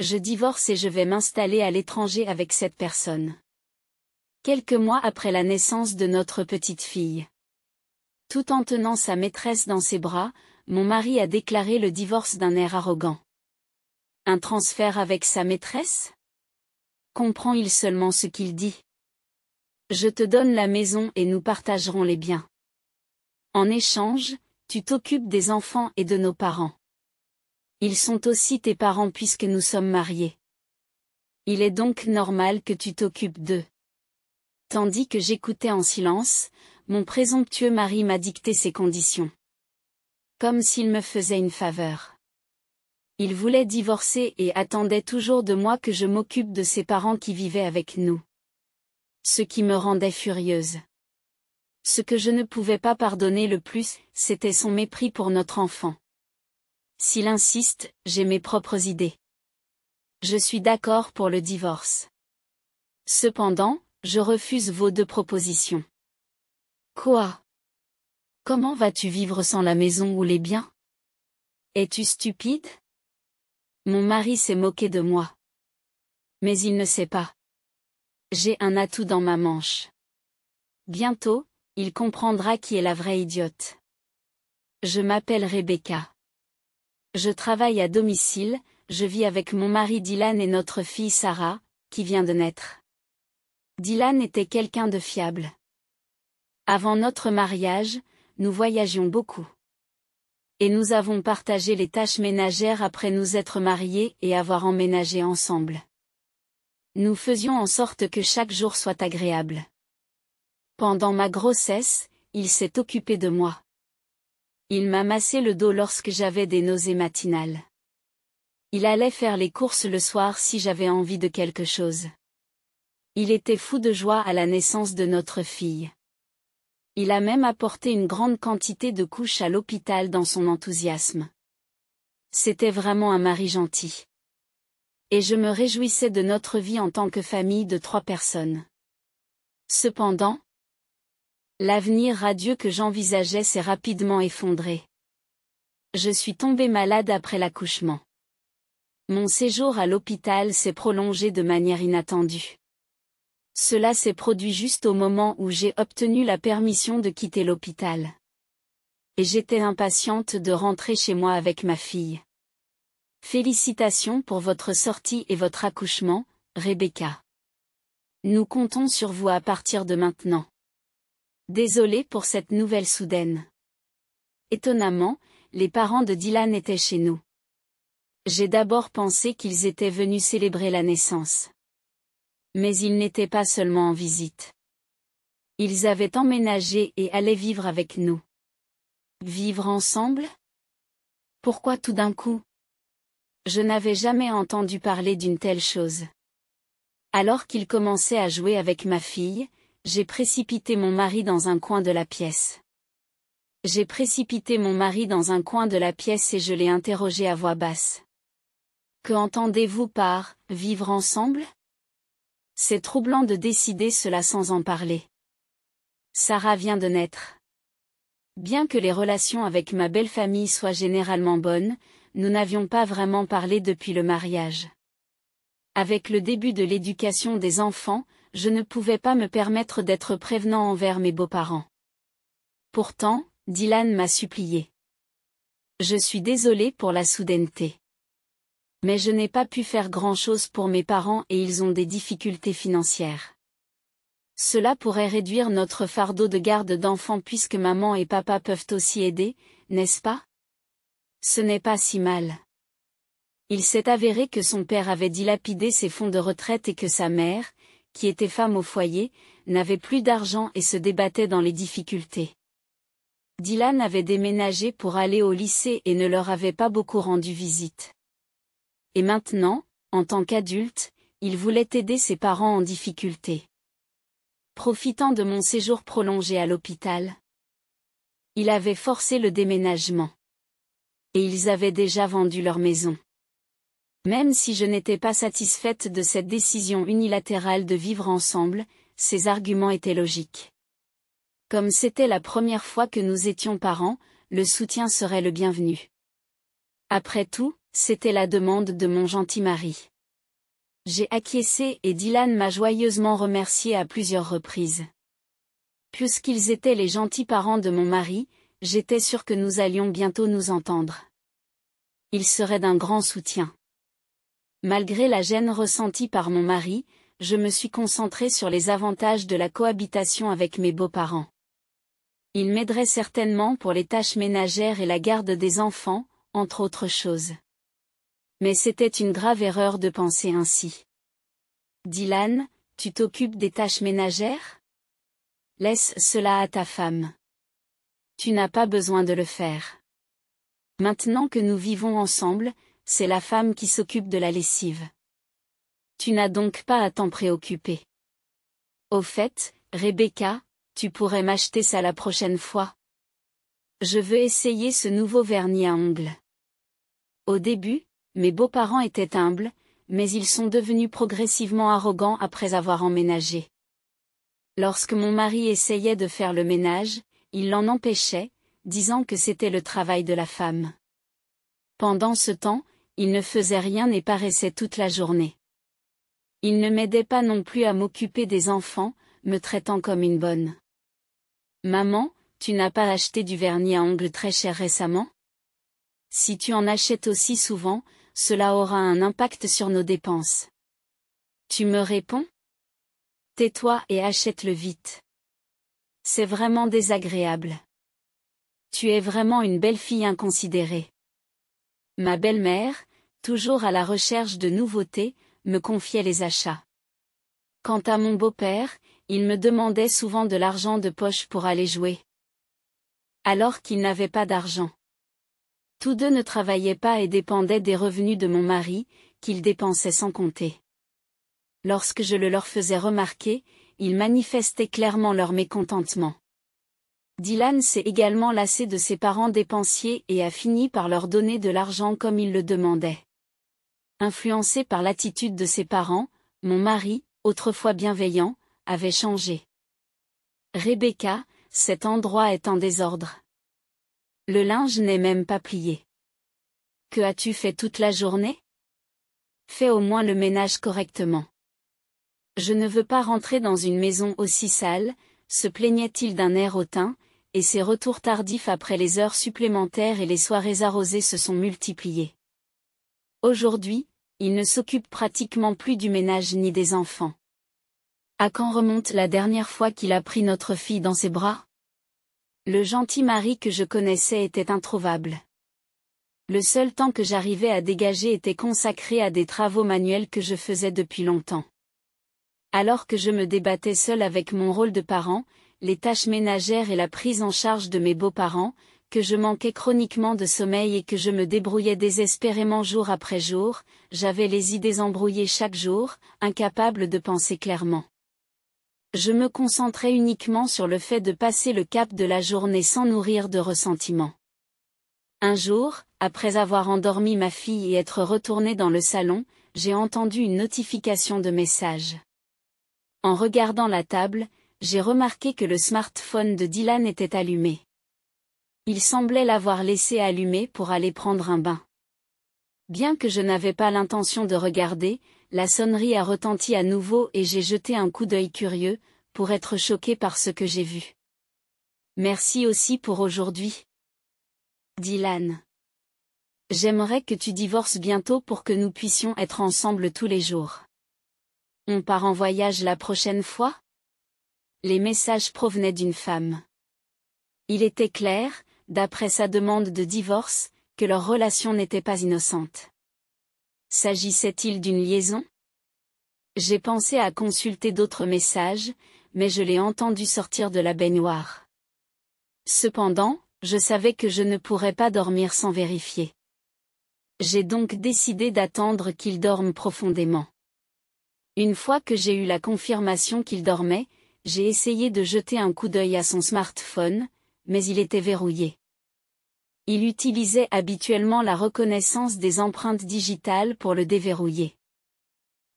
Je divorce et je vais m'installer à l'étranger avec cette personne. Quelques mois après la naissance de notre petite fille. Tout en tenant sa maîtresse dans ses bras, mon mari a déclaré le divorce d'un air arrogant. Un transfert avec sa maîtresse Comprend-il seulement ce qu'il dit Je te donne la maison et nous partagerons les biens. En échange, tu t'occupes des enfants et de nos parents. Ils sont aussi tes parents puisque nous sommes mariés. Il est donc normal que tu t'occupes d'eux. Tandis que j'écoutais en silence, mon présomptueux mari m'a dicté ses conditions. Comme s'il me faisait une faveur. Il voulait divorcer et attendait toujours de moi que je m'occupe de ses parents qui vivaient avec nous. Ce qui me rendait furieuse. Ce que je ne pouvais pas pardonner le plus, c'était son mépris pour notre enfant. S'il insiste, j'ai mes propres idées. Je suis d'accord pour le divorce. Cependant, je refuse vos deux propositions. Quoi Comment vas-tu vivre sans la maison ou les biens Es-tu stupide Mon mari s'est moqué de moi. Mais il ne sait pas. J'ai un atout dans ma manche. Bientôt, il comprendra qui est la vraie idiote. Je m'appelle Rebecca. Je travaille à domicile, je vis avec mon mari Dylan et notre fille Sarah, qui vient de naître. Dylan était quelqu'un de fiable. Avant notre mariage, nous voyagions beaucoup. Et nous avons partagé les tâches ménagères après nous être mariés et avoir emménagé ensemble. Nous faisions en sorte que chaque jour soit agréable. Pendant ma grossesse, il s'est occupé de moi. Il m'a massé le dos lorsque j'avais des nausées matinales. Il allait faire les courses le soir si j'avais envie de quelque chose. Il était fou de joie à la naissance de notre fille. Il a même apporté une grande quantité de couches à l'hôpital dans son enthousiasme. C'était vraiment un mari gentil. Et je me réjouissais de notre vie en tant que famille de trois personnes. Cependant, L'avenir radieux que j'envisageais s'est rapidement effondré. Je suis tombée malade après l'accouchement. Mon séjour à l'hôpital s'est prolongé de manière inattendue. Cela s'est produit juste au moment où j'ai obtenu la permission de quitter l'hôpital. Et j'étais impatiente de rentrer chez moi avec ma fille. Félicitations pour votre sortie et votre accouchement, Rebecca. Nous comptons sur vous à partir de maintenant. Désolé pour cette nouvelle soudaine. Étonnamment, les parents de Dylan étaient chez nous. J'ai d'abord pensé qu'ils étaient venus célébrer la naissance. Mais ils n'étaient pas seulement en visite. Ils avaient emménagé et allaient vivre avec nous. Vivre ensemble Pourquoi tout d'un coup Je n'avais jamais entendu parler d'une telle chose. Alors qu'ils commençaient à jouer avec ma fille, j'ai précipité mon mari dans un coin de la pièce. J'ai précipité mon mari dans un coin de la pièce et je l'ai interrogé à voix basse. Que entendez-vous par « vivre ensemble » C'est troublant de décider cela sans en parler. Sarah vient de naître. Bien que les relations avec ma belle famille soient généralement bonnes, nous n'avions pas vraiment parlé depuis le mariage. Avec le début de l'éducation des enfants, je ne pouvais pas me permettre d'être prévenant envers mes beaux-parents. Pourtant, Dylan m'a supplié. Je suis désolé pour la soudaineté. Mais je n'ai pas pu faire grand-chose pour mes parents et ils ont des difficultés financières. Cela pourrait réduire notre fardeau de garde d'enfants puisque maman et papa peuvent aussi aider, n'est-ce pas Ce n'est pas si mal. Il s'est avéré que son père avait dilapidé ses fonds de retraite et que sa mère, qui était femme au foyer, n'avait plus d'argent et se débattait dans les difficultés. Dylan avait déménagé pour aller au lycée et ne leur avait pas beaucoup rendu visite. Et maintenant, en tant qu'adulte, il voulait aider ses parents en difficulté. Profitant de mon séjour prolongé à l'hôpital, il avait forcé le déménagement. Et ils avaient déjà vendu leur maison. Même si je n'étais pas satisfaite de cette décision unilatérale de vivre ensemble, ces arguments étaient logiques. Comme c'était la première fois que nous étions parents, le soutien serait le bienvenu. Après tout, c'était la demande de mon gentil mari. J'ai acquiescé et Dylan m'a joyeusement remercié à plusieurs reprises. Puisqu'ils étaient les gentils parents de mon mari, j'étais sûre que nous allions bientôt nous entendre. Ils seraient d'un grand soutien. Malgré la gêne ressentie par mon mari, je me suis concentrée sur les avantages de la cohabitation avec mes beaux-parents. Ils m'aideraient certainement pour les tâches ménagères et la garde des enfants, entre autres choses. Mais c'était une grave erreur de penser ainsi. Dylan, tu t'occupes des tâches ménagères Laisse cela à ta femme. Tu n'as pas besoin de le faire. Maintenant que nous vivons ensemble, c'est la femme qui s'occupe de la lessive. Tu n'as donc pas à t'en préoccuper. Au fait, Rebecca, tu pourrais m'acheter ça la prochaine fois. Je veux essayer ce nouveau vernis à ongles. Au début, mes beaux-parents étaient humbles, mais ils sont devenus progressivement arrogants après avoir emménagé. Lorsque mon mari essayait de faire le ménage, il l'en empêchait, disant que c'était le travail de la femme. Pendant ce temps, il ne faisait rien et paraissait toute la journée. Il ne m'aidait pas non plus à m'occuper des enfants, me traitant comme une bonne. Maman, tu n'as pas acheté du vernis à ongles très cher récemment Si tu en achètes aussi souvent, cela aura un impact sur nos dépenses. Tu me réponds Tais-toi et achète-le vite. C'est vraiment désagréable. Tu es vraiment une belle fille inconsidérée. Ma belle-mère, toujours à la recherche de nouveautés, me confiait les achats. Quant à mon beau-père, il me demandait souvent de l'argent de poche pour aller jouer. Alors qu'il n'avait pas d'argent. Tous deux ne travaillaient pas et dépendaient des revenus de mon mari, qu'ils dépensaient sans compter. Lorsque je le leur faisais remarquer, ils manifestaient clairement leur mécontentement. Dylan s'est également lassé de ses parents dépensiers et a fini par leur donner de l'argent comme il le demandait. Influencé par l'attitude de ses parents, mon mari, autrefois bienveillant, avait changé. Rebecca, cet endroit est en désordre. Le linge n'est même pas plié. Que as-tu fait toute la journée Fais au moins le ménage correctement. Je ne veux pas rentrer dans une maison aussi sale, se plaignait-il d'un air hautain, et ses retours tardifs après les heures supplémentaires et les soirées arrosées se sont multipliés. Aujourd'hui, il ne s'occupe pratiquement plus du ménage ni des enfants. À quand remonte la dernière fois qu'il a pris notre fille dans ses bras Le gentil mari que je connaissais était introuvable. Le seul temps que j'arrivais à dégager était consacré à des travaux manuels que je faisais depuis longtemps. Alors que je me débattais seul avec mon rôle de parent, les tâches ménagères et la prise en charge de mes beaux-parents, que je manquais chroniquement de sommeil et que je me débrouillais désespérément jour après jour, j'avais les idées embrouillées chaque jour, incapable de penser clairement. Je me concentrais uniquement sur le fait de passer le cap de la journée sans nourrir de ressentiment. Un jour, après avoir endormi ma fille et être retourné dans le salon, j'ai entendu une notification de message. En regardant la table, j'ai remarqué que le smartphone de Dylan était allumé. Il semblait l'avoir laissé allumé pour aller prendre un bain. Bien que je n'avais pas l'intention de regarder, la sonnerie a retenti à nouveau et j'ai jeté un coup d'œil curieux, pour être choqué par ce que j'ai vu. Merci aussi pour aujourd'hui. Dylan. J'aimerais que tu divorces bientôt pour que nous puissions être ensemble tous les jours. On part en voyage la prochaine fois les messages provenaient d'une femme. Il était clair, d'après sa demande de divorce, que leur relation n'était pas innocente. S'agissait-il d'une liaison J'ai pensé à consulter d'autres messages, mais je l'ai entendu sortir de la baignoire. Cependant, je savais que je ne pourrais pas dormir sans vérifier. J'ai donc décidé d'attendre qu'il dorme profondément. Une fois que j'ai eu la confirmation qu'il dormait, j'ai essayé de jeter un coup d'œil à son smartphone, mais il était verrouillé. Il utilisait habituellement la reconnaissance des empreintes digitales pour le déverrouiller.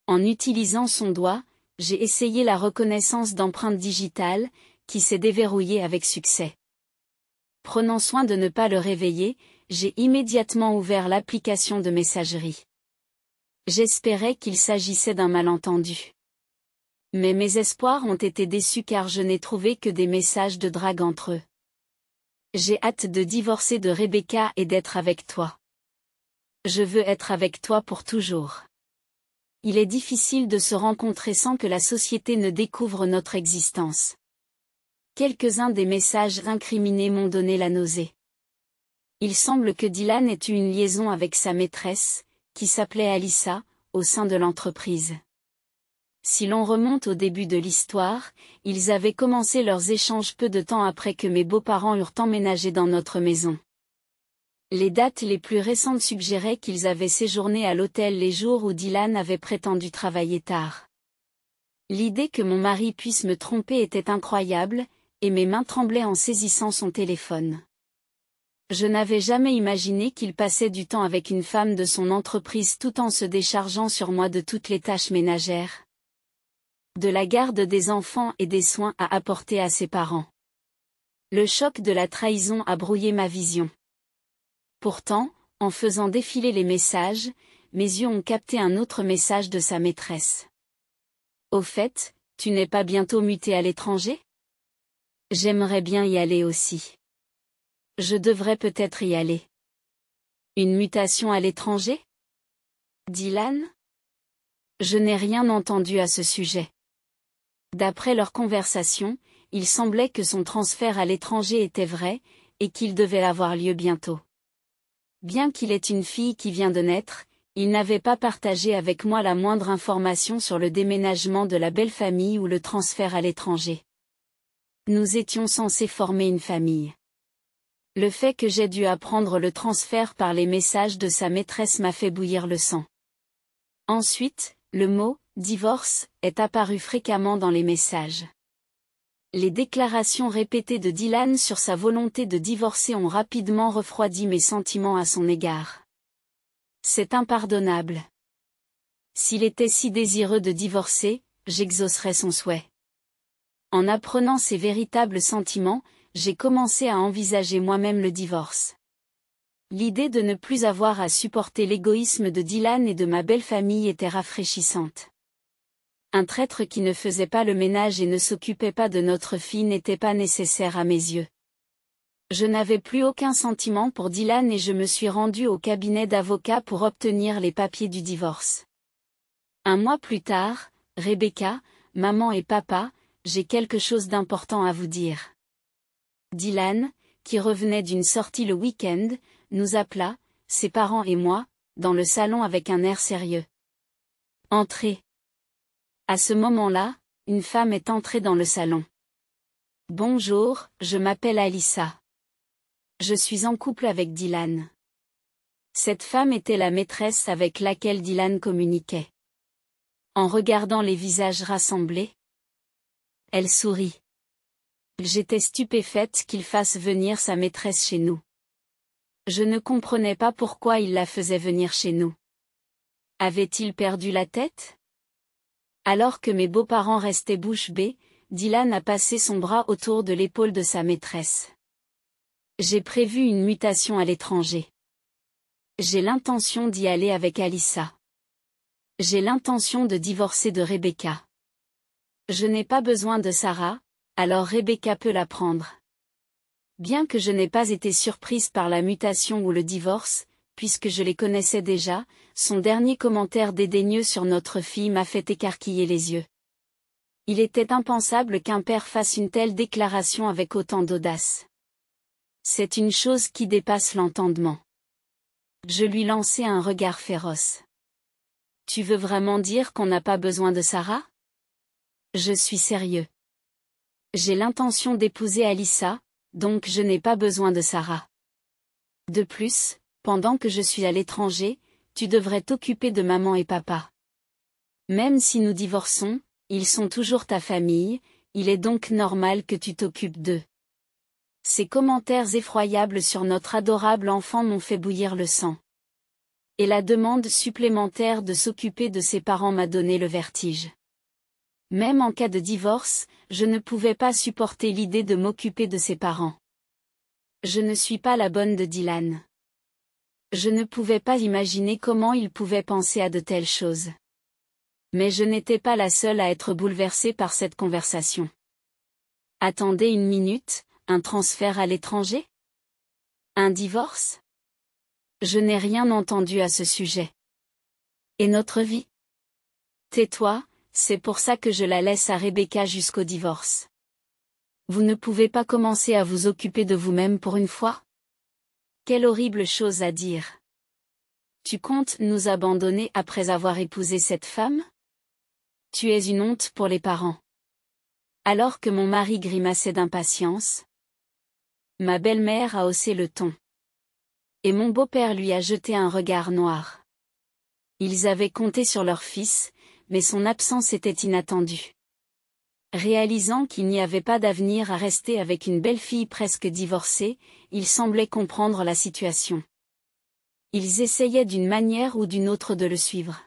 En utilisant son doigt, j'ai essayé la reconnaissance d'empreintes digitales, qui s'est déverrouillée avec succès. Prenant soin de ne pas le réveiller, j'ai immédiatement ouvert l'application de messagerie. J'espérais qu'il s'agissait d'un malentendu. Mais mes espoirs ont été déçus car je n'ai trouvé que des messages de drague entre eux. J'ai hâte de divorcer de Rebecca et d'être avec toi. Je veux être avec toi pour toujours. Il est difficile de se rencontrer sans que la société ne découvre notre existence. Quelques-uns des messages incriminés m'ont donné la nausée. Il semble que Dylan ait eu une liaison avec sa maîtresse, qui s'appelait Alissa, au sein de l'entreprise. Si l'on remonte au début de l'histoire, ils avaient commencé leurs échanges peu de temps après que mes beaux-parents eurent emménagé dans notre maison. Les dates les plus récentes suggéraient qu'ils avaient séjourné à l'hôtel les jours où Dylan avait prétendu travailler tard. L'idée que mon mari puisse me tromper était incroyable, et mes mains tremblaient en saisissant son téléphone. Je n'avais jamais imaginé qu'il passait du temps avec une femme de son entreprise tout en se déchargeant sur moi de toutes les tâches ménagères de la garde des enfants et des soins à apporter à ses parents. Le choc de la trahison a brouillé ma vision. Pourtant, en faisant défiler les messages, mes yeux ont capté un autre message de sa maîtresse. Au fait, tu n'es pas bientôt muté à l'étranger J'aimerais bien y aller aussi. Je devrais peut-être y aller. Une mutation à l'étranger Dylan Je n'ai rien entendu à ce sujet. D'après leur conversation, il semblait que son transfert à l'étranger était vrai, et qu'il devait avoir lieu bientôt. Bien qu'il ait une fille qui vient de naître, il n'avait pas partagé avec moi la moindre information sur le déménagement de la belle famille ou le transfert à l'étranger. Nous étions censés former une famille. Le fait que j'ai dû apprendre le transfert par les messages de sa maîtresse m'a fait bouillir le sang. Ensuite, le mot divorce est apparu fréquemment dans les messages. Les déclarations répétées de Dylan sur sa volonté de divorcer ont rapidement refroidi mes sentiments à son égard. C'est impardonnable. S'il était si désireux de divorcer, j'exaucerais son souhait. En apprenant ses véritables sentiments, j'ai commencé à envisager moi-même le divorce. L'idée de ne plus avoir à supporter l'égoïsme de Dylan et de ma belle famille était rafraîchissante. Un traître qui ne faisait pas le ménage et ne s'occupait pas de notre fille n'était pas nécessaire à mes yeux. Je n'avais plus aucun sentiment pour Dylan et je me suis rendu au cabinet d'avocat pour obtenir les papiers du divorce. Un mois plus tard, Rebecca, maman et papa, j'ai quelque chose d'important à vous dire. Dylan, qui revenait d'une sortie le week-end, nous appela, ses parents et moi, dans le salon avec un air sérieux. Entrez. À ce moment-là, une femme est entrée dans le salon. Bonjour, je m'appelle Alissa. Je suis en couple avec Dylan. Cette femme était la maîtresse avec laquelle Dylan communiquait. En regardant les visages rassemblés, elle sourit. J'étais stupéfaite qu'il fasse venir sa maîtresse chez nous. Je ne comprenais pas pourquoi il la faisait venir chez nous. Avait-il perdu la tête alors que mes beaux-parents restaient bouche bée, Dylan a passé son bras autour de l'épaule de sa maîtresse. J'ai prévu une mutation à l'étranger. J'ai l'intention d'y aller avec Alyssa. J'ai l'intention de divorcer de Rebecca. Je n'ai pas besoin de Sarah, alors Rebecca peut la prendre. Bien que je n'ai pas été surprise par la mutation ou le divorce, puisque je les connaissais déjà, son dernier commentaire dédaigneux sur notre fille m'a fait écarquiller les yeux. Il était impensable qu'un père fasse une telle déclaration avec autant d'audace. C'est une chose qui dépasse l'entendement. Je lui lançai un regard féroce. Tu veux vraiment dire qu'on n'a pas besoin de Sarah Je suis sérieux. J'ai l'intention d'épouser Alissa, donc je n'ai pas besoin de Sarah. De plus, pendant que je suis à l'étranger, tu devrais t'occuper de maman et papa. Même si nous divorçons, ils sont toujours ta famille, il est donc normal que tu t'occupes d'eux. Ces commentaires effroyables sur notre adorable enfant m'ont fait bouillir le sang. Et la demande supplémentaire de s'occuper de ses parents m'a donné le vertige. Même en cas de divorce, je ne pouvais pas supporter l'idée de m'occuper de ses parents. Je ne suis pas la bonne de Dylan. Je ne pouvais pas imaginer comment il pouvait penser à de telles choses. Mais je n'étais pas la seule à être bouleversée par cette conversation. Attendez une minute, un transfert à l'étranger Un divorce Je n'ai rien entendu à ce sujet. Et notre vie Tais-toi, c'est pour ça que je la laisse à Rebecca jusqu'au divorce. Vous ne pouvez pas commencer à vous occuper de vous-même pour une fois quelle horrible chose à dire. Tu comptes nous abandonner après avoir épousé cette femme Tu es une honte pour les parents. Alors que mon mari grimaçait d'impatience, ma belle-mère a haussé le ton. Et mon beau-père lui a jeté un regard noir. Ils avaient compté sur leur fils, mais son absence était inattendue. Réalisant qu'il n'y avait pas d'avenir à rester avec une belle fille presque divorcée, il semblait comprendre la situation. Ils essayaient d'une manière ou d'une autre de le suivre.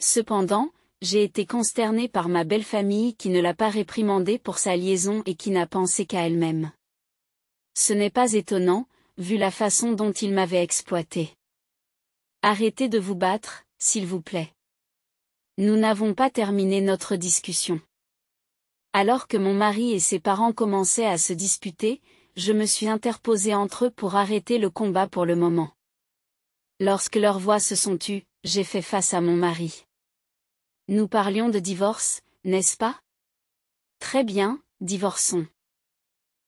Cependant, j'ai été consterné par ma belle famille qui ne l'a pas réprimandé pour sa liaison et qui n'a pensé qu'à elle-même. Ce n'est pas étonnant, vu la façon dont il m'avait exploité. Arrêtez de vous battre, s'il vous plaît. Nous n'avons pas terminé notre discussion. Alors que mon mari et ses parents commençaient à se disputer, je me suis interposée entre eux pour arrêter le combat pour le moment. Lorsque leurs voix se sont tues, j'ai fait face à mon mari. Nous parlions de divorce, n'est-ce pas Très bien, divorçons.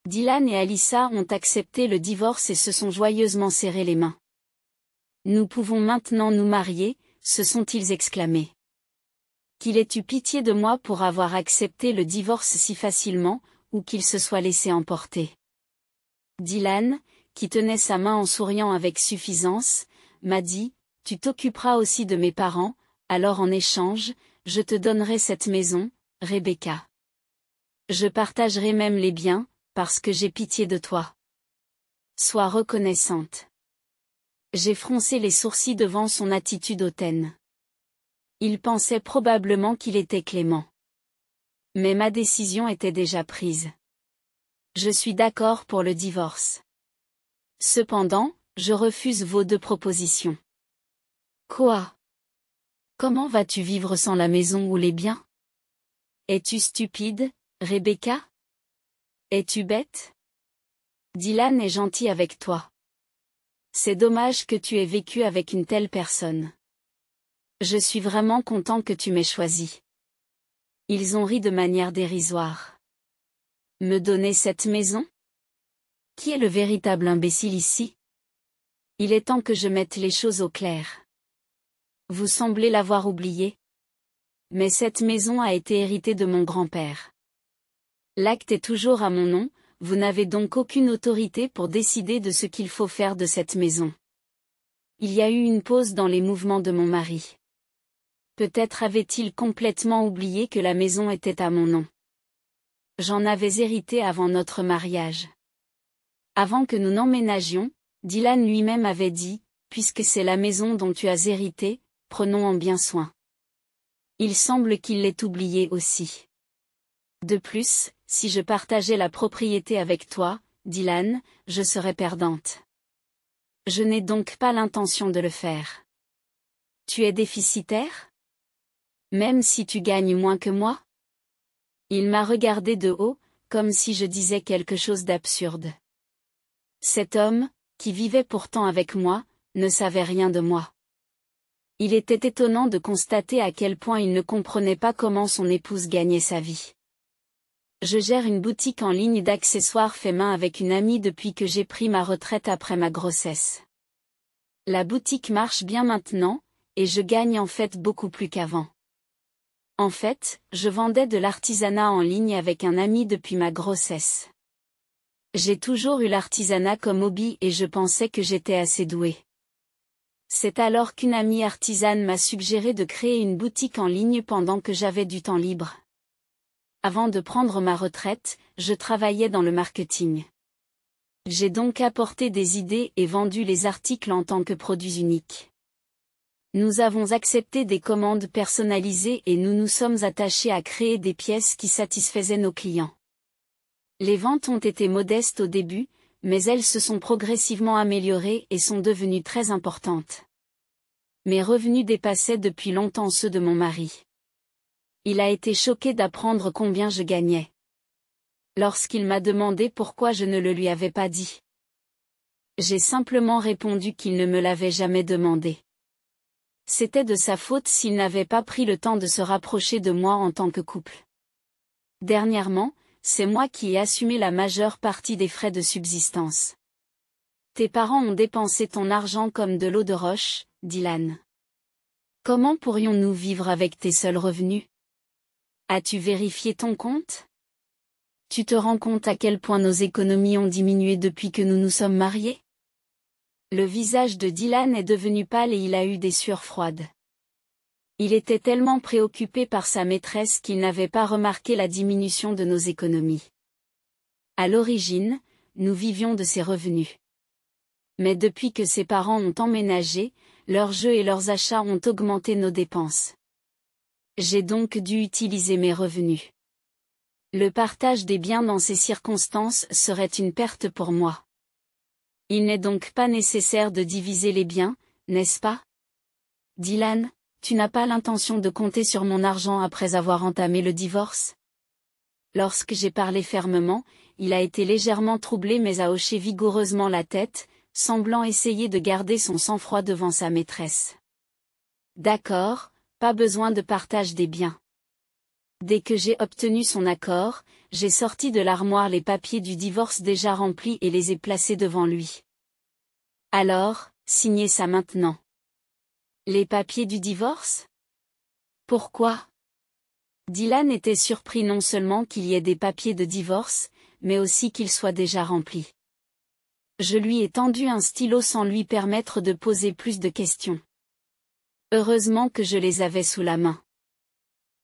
Dylan et Alissa ont accepté le divorce et se sont joyeusement serré les mains. Nous pouvons maintenant nous marier, se sont-ils exclamés qu'il ait eu pitié de moi pour avoir accepté le divorce si facilement, ou qu'il se soit laissé emporter. Dylan, qui tenait sa main en souriant avec suffisance, m'a dit, Tu t'occuperas aussi de mes parents, alors en échange, je te donnerai cette maison, Rebecca. Je partagerai même les biens, parce que j'ai pitié de toi. Sois reconnaissante. J'ai froncé les sourcils devant son attitude hautaine. Il pensait probablement qu'il était clément. Mais ma décision était déjà prise. Je suis d'accord pour le divorce. Cependant, je refuse vos deux propositions. Quoi Comment vas-tu vivre sans la maison ou les biens Es-tu stupide, Rebecca Es-tu bête Dylan est gentil avec toi. C'est dommage que tu aies vécu avec une telle personne. Je suis vraiment content que tu m'aies choisi. Ils ont ri de manière dérisoire. Me donner cette maison Qui est le véritable imbécile ici Il est temps que je mette les choses au clair. Vous semblez l'avoir oublié. Mais cette maison a été héritée de mon grand-père. L'acte est toujours à mon nom, vous n'avez donc aucune autorité pour décider de ce qu'il faut faire de cette maison. Il y a eu une pause dans les mouvements de mon mari. Peut-être avait-il complètement oublié que la maison était à mon nom. J'en avais hérité avant notre mariage. Avant que nous n'emménagions, Dylan lui-même avait dit, puisque c'est la maison dont tu as hérité, prenons en bien soin. Il semble qu'il l'ait oublié aussi. De plus, si je partageais la propriété avec toi, Dylan, je serais perdante. Je n'ai donc pas l'intention de le faire. Tu es déficitaire même si tu gagnes moins que moi Il m'a regardé de haut, comme si je disais quelque chose d'absurde. Cet homme, qui vivait pourtant avec moi, ne savait rien de moi. Il était étonnant de constater à quel point il ne comprenait pas comment son épouse gagnait sa vie. Je gère une boutique en ligne d'accessoires fait main avec une amie depuis que j'ai pris ma retraite après ma grossesse. La boutique marche bien maintenant, et je gagne en fait beaucoup plus qu'avant. En fait, je vendais de l'artisanat en ligne avec un ami depuis ma grossesse. J'ai toujours eu l'artisanat comme hobby et je pensais que j'étais assez douée. C'est alors qu'une amie artisane m'a suggéré de créer une boutique en ligne pendant que j'avais du temps libre. Avant de prendre ma retraite, je travaillais dans le marketing. J'ai donc apporté des idées et vendu les articles en tant que produits uniques. Nous avons accepté des commandes personnalisées et nous nous sommes attachés à créer des pièces qui satisfaisaient nos clients. Les ventes ont été modestes au début, mais elles se sont progressivement améliorées et sont devenues très importantes. Mes revenus dépassaient depuis longtemps ceux de mon mari. Il a été choqué d'apprendre combien je gagnais. Lorsqu'il m'a demandé pourquoi je ne le lui avais pas dit. J'ai simplement répondu qu'il ne me l'avait jamais demandé. C'était de sa faute s'il n'avait pas pris le temps de se rapprocher de moi en tant que couple. Dernièrement, c'est moi qui ai assumé la majeure partie des frais de subsistance. Tes parents ont dépensé ton argent comme de l'eau de roche, dit l'âne. Comment pourrions-nous vivre avec tes seuls revenus As-tu vérifié ton compte Tu te rends compte à quel point nos économies ont diminué depuis que nous nous sommes mariés le visage de Dylan est devenu pâle et il a eu des sueurs froides. Il était tellement préoccupé par sa maîtresse qu'il n'avait pas remarqué la diminution de nos économies. À l'origine, nous vivions de ses revenus. Mais depuis que ses parents ont emménagé, leurs jeux et leurs achats ont augmenté nos dépenses. J'ai donc dû utiliser mes revenus. Le partage des biens dans ces circonstances serait une perte pour moi. Il n'est donc pas nécessaire de diviser les biens, n'est-ce pas Dylan, tu n'as pas l'intention de compter sur mon argent après avoir entamé le divorce Lorsque j'ai parlé fermement, il a été légèrement troublé mais a hoché vigoureusement la tête, semblant essayer de garder son sang-froid devant sa maîtresse. D'accord, pas besoin de partage des biens. Dès que j'ai obtenu son accord, j'ai sorti de l'armoire les papiers du divorce déjà remplis et les ai placés devant lui. Alors, signez ça maintenant. Les papiers du divorce Pourquoi Dylan était surpris non seulement qu'il y ait des papiers de divorce, mais aussi qu'ils soient déjà remplis. Je lui ai tendu un stylo sans lui permettre de poser plus de questions. Heureusement que je les avais sous la main.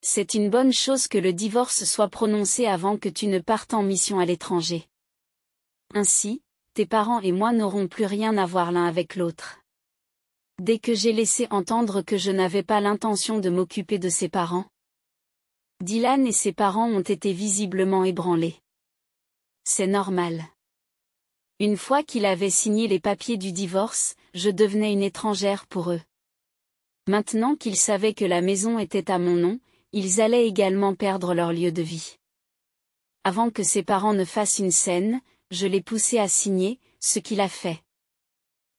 C'est une bonne chose que le divorce soit prononcé avant que tu ne partes en mission à l'étranger. Ainsi, tes parents et moi n'aurons plus rien à voir l'un avec l'autre. Dès que j'ai laissé entendre que je n'avais pas l'intention de m'occuper de ses parents, Dylan et ses parents ont été visiblement ébranlés. C'est normal. Une fois qu'il avait signé les papiers du divorce, je devenais une étrangère pour eux. Maintenant qu'ils savaient que la maison était à mon nom, ils allaient également perdre leur lieu de vie. Avant que ses parents ne fassent une scène, je l'ai poussé à signer, ce qu'il a fait.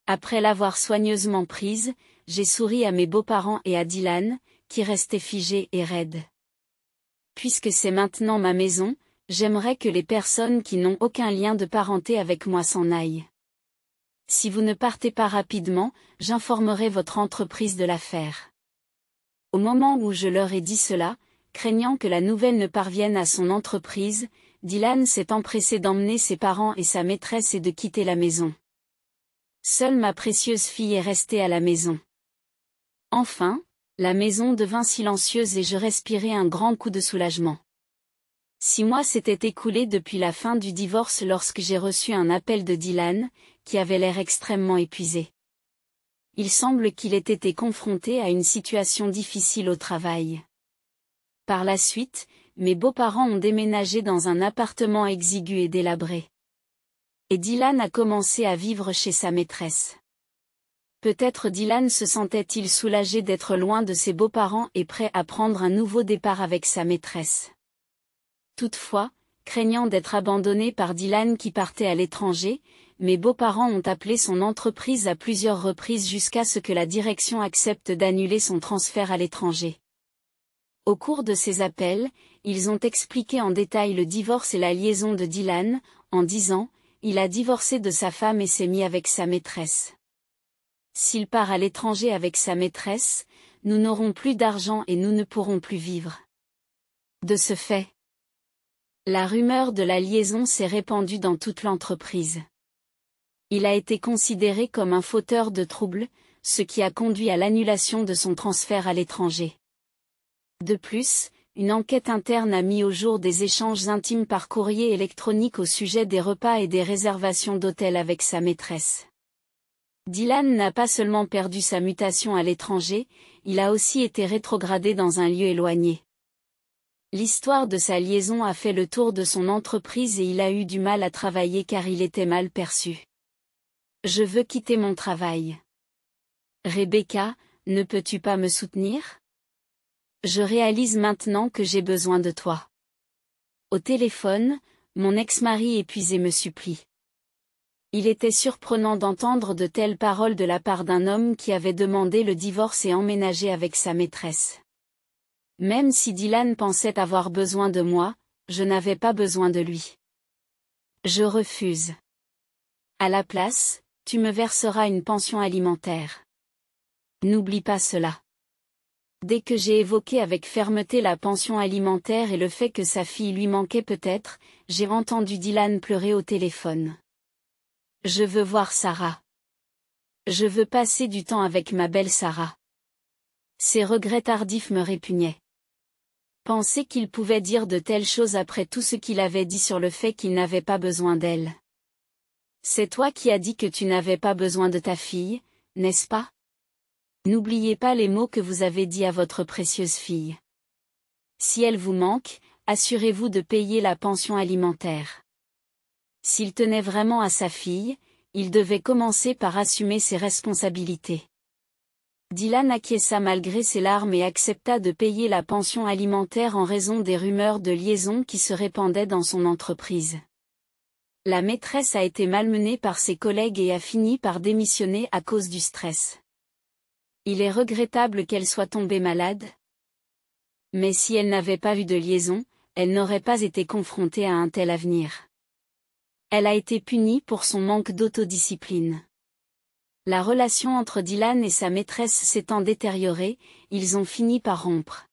Après l'avoir soigneusement prise, j'ai souri à mes beaux-parents et à Dylan, qui restaient figés et raides. Puisque c'est maintenant ma maison, j'aimerais que les personnes qui n'ont aucun lien de parenté avec moi s'en aillent. Si vous ne partez pas rapidement, j'informerai votre entreprise de l'affaire. Au moment où je leur ai dit cela, craignant que la nouvelle ne parvienne à son entreprise, Dylan s'est empressé d'emmener ses parents et sa maîtresse et de quitter la maison. Seule ma précieuse fille est restée à la maison. Enfin, la maison devint silencieuse et je respirai un grand coup de soulagement. Six mois s'étaient écoulés depuis la fin du divorce lorsque j'ai reçu un appel de Dylan, qui avait l'air extrêmement épuisé il semble qu'il ait été confronté à une situation difficile au travail. Par la suite, mes beaux-parents ont déménagé dans un appartement exigu et délabré. Et Dylan a commencé à vivre chez sa maîtresse. Peut-être Dylan se sentait-il soulagé d'être loin de ses beaux-parents et prêt à prendre un nouveau départ avec sa maîtresse. Toutefois, craignant d'être abandonné par Dylan qui partait à l'étranger, mes beaux-parents ont appelé son entreprise à plusieurs reprises jusqu'à ce que la direction accepte d'annuler son transfert à l'étranger. Au cours de ces appels, ils ont expliqué en détail le divorce et la liaison de Dylan, en disant, il a divorcé de sa femme et s'est mis avec sa maîtresse. S'il part à l'étranger avec sa maîtresse, nous n'aurons plus d'argent et nous ne pourrons plus vivre. De ce fait, la rumeur de la liaison s'est répandue dans toute l'entreprise. Il a été considéré comme un fauteur de troubles, ce qui a conduit à l'annulation de son transfert à l'étranger. De plus, une enquête interne a mis au jour des échanges intimes par courrier électronique au sujet des repas et des réservations d'hôtel avec sa maîtresse. Dylan n'a pas seulement perdu sa mutation à l'étranger, il a aussi été rétrogradé dans un lieu éloigné. L'histoire de sa liaison a fait le tour de son entreprise et il a eu du mal à travailler car il était mal perçu. Je veux quitter mon travail. Rebecca, ne peux-tu pas me soutenir Je réalise maintenant que j'ai besoin de toi. Au téléphone, mon ex-mari épuisé me supplie. Il était surprenant d'entendre de telles paroles de la part d'un homme qui avait demandé le divorce et emménagé avec sa maîtresse. Même si Dylan pensait avoir besoin de moi, je n'avais pas besoin de lui. Je refuse. À la place, tu me verseras une pension alimentaire. N'oublie pas cela. Dès que j'ai évoqué avec fermeté la pension alimentaire et le fait que sa fille lui manquait peut-être, j'ai entendu Dylan pleurer au téléphone. Je veux voir Sarah. Je veux passer du temps avec ma belle Sarah. Ses regrets tardifs me répugnaient. Pensez qu'il pouvait dire de telles choses après tout ce qu'il avait dit sur le fait qu'il n'avait pas besoin d'elle. C'est toi qui as dit que tu n'avais pas besoin de ta fille, n'est-ce pas N'oubliez pas les mots que vous avez dit à votre précieuse fille. Si elle vous manque, assurez-vous de payer la pension alimentaire. S'il tenait vraiment à sa fille, il devait commencer par assumer ses responsabilités. Dylan acquiesça malgré ses larmes et accepta de payer la pension alimentaire en raison des rumeurs de liaison qui se répandaient dans son entreprise. La maîtresse a été malmenée par ses collègues et a fini par démissionner à cause du stress. Il est regrettable qu'elle soit tombée malade. Mais si elle n'avait pas eu de liaison, elle n'aurait pas été confrontée à un tel avenir. Elle a été punie pour son manque d'autodiscipline. La relation entre Dylan et sa maîtresse s'étant détériorée, ils ont fini par rompre.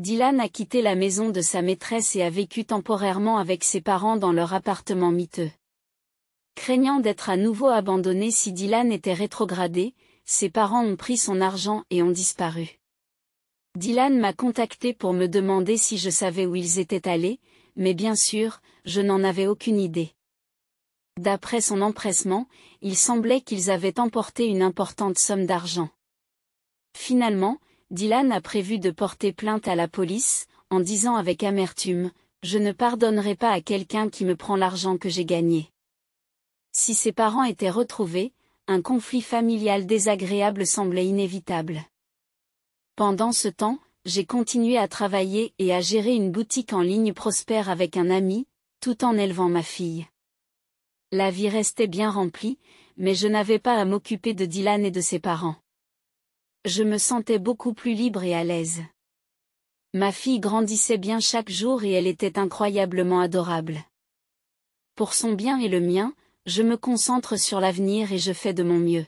Dylan a quitté la maison de sa maîtresse et a vécu temporairement avec ses parents dans leur appartement miteux. Craignant d'être à nouveau abandonné si Dylan était rétrogradé, ses parents ont pris son argent et ont disparu. Dylan m'a contacté pour me demander si je savais où ils étaient allés, mais bien sûr, je n'en avais aucune idée. D'après son empressement, il semblait qu'ils avaient emporté une importante somme d'argent. Finalement, Dylan a prévu de porter plainte à la police, en disant avec amertume, Je ne pardonnerai pas à quelqu'un qui me prend l'argent que j'ai gagné. Si ses parents étaient retrouvés, un conflit familial désagréable semblait inévitable. Pendant ce temps, j'ai continué à travailler et à gérer une boutique en ligne prospère avec un ami, tout en élevant ma fille. La vie restait bien remplie, mais je n'avais pas à m'occuper de Dylan et de ses parents. Je me sentais beaucoup plus libre et à l'aise. Ma fille grandissait bien chaque jour et elle était incroyablement adorable. Pour son bien et le mien, je me concentre sur l'avenir et je fais de mon mieux.